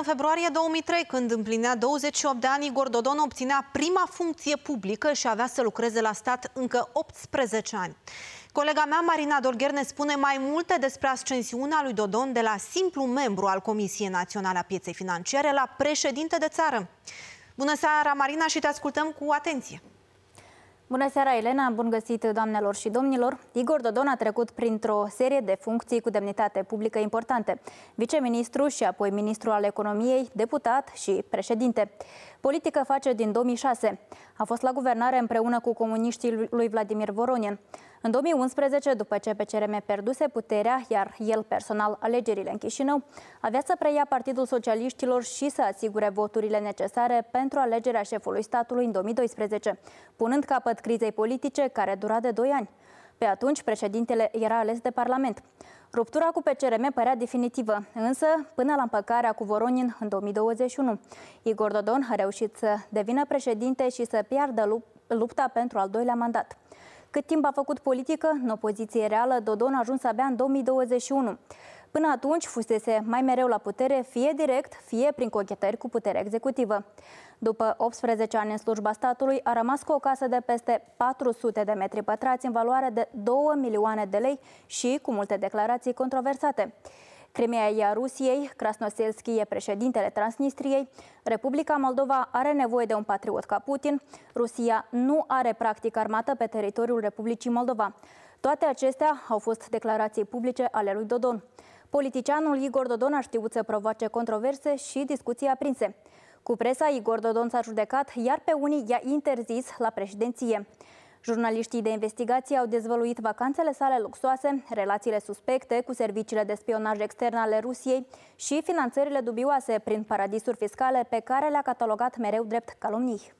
în februarie 2003, când împlinea 28 de ani, Igor Dodon obținea prima funcție publică și avea să lucreze la stat încă 18 ani. Colega mea, Marina Dolgher, ne spune mai multe despre ascensiunea lui Dodon de la simplu membru al Comisiei Naționale a Pieței Financiare la președinte de țară. Bună seara, Marina, și te ascultăm cu atenție! Bună seara, Elena! Bun găsit, doamnelor și domnilor! Igor Dodon a trecut printr-o serie de funcții cu demnitate publică importante. Viceministru și apoi ministru al economiei, deputat și președinte. Politică face din 2006. A fost la guvernare împreună cu comuniștii lui Vladimir Voronin. În 2011, după ce PCRM perduse puterea, iar el personal alegerile în Chișinău, avea să preia Partidul Socialiștilor și să asigure voturile necesare pentru alegerea șefului statului în 2012, punând capăt crizei politice care dura de 2 ani. Pe atunci, președintele era ales de Parlament. Ruptura cu PCRM părea definitivă, însă până la împăcarea cu Voronin în 2021. Igor Dodon a reușit să devină președinte și să piardă lupta pentru al doilea mandat. Cât timp a făcut politică, în opoziție reală, Dodon a ajuns abia în 2021. Până atunci fusese mai mereu la putere, fie direct, fie prin cochetări cu putere executivă. După 18 ani în slujba statului, a rămas cu o casă de peste 400 de metri pătrați în valoare de 2 milioane de lei și cu multe declarații controversate. Crimea e a Rusiei, Krasnoselski e președintele Transnistriei, Republica Moldova are nevoie de un patriot ca Putin, Rusia nu are practic armată pe teritoriul Republicii Moldova. Toate acestea au fost declarații publice ale lui Dodon. Politicianul Igor Dodon a știut să provoace controverse și discuții aprinse. Cu presa, Igor Dodon s-a judecat, iar pe unii i-a interzis la președinție. Jurnaliștii de investigație au dezvăluit vacanțele sale luxoase, relațiile suspecte cu serviciile de spionaj extern ale Rusiei și finanțările dubioase prin paradisuri fiscale pe care le-a catalogat mereu drept calomnii.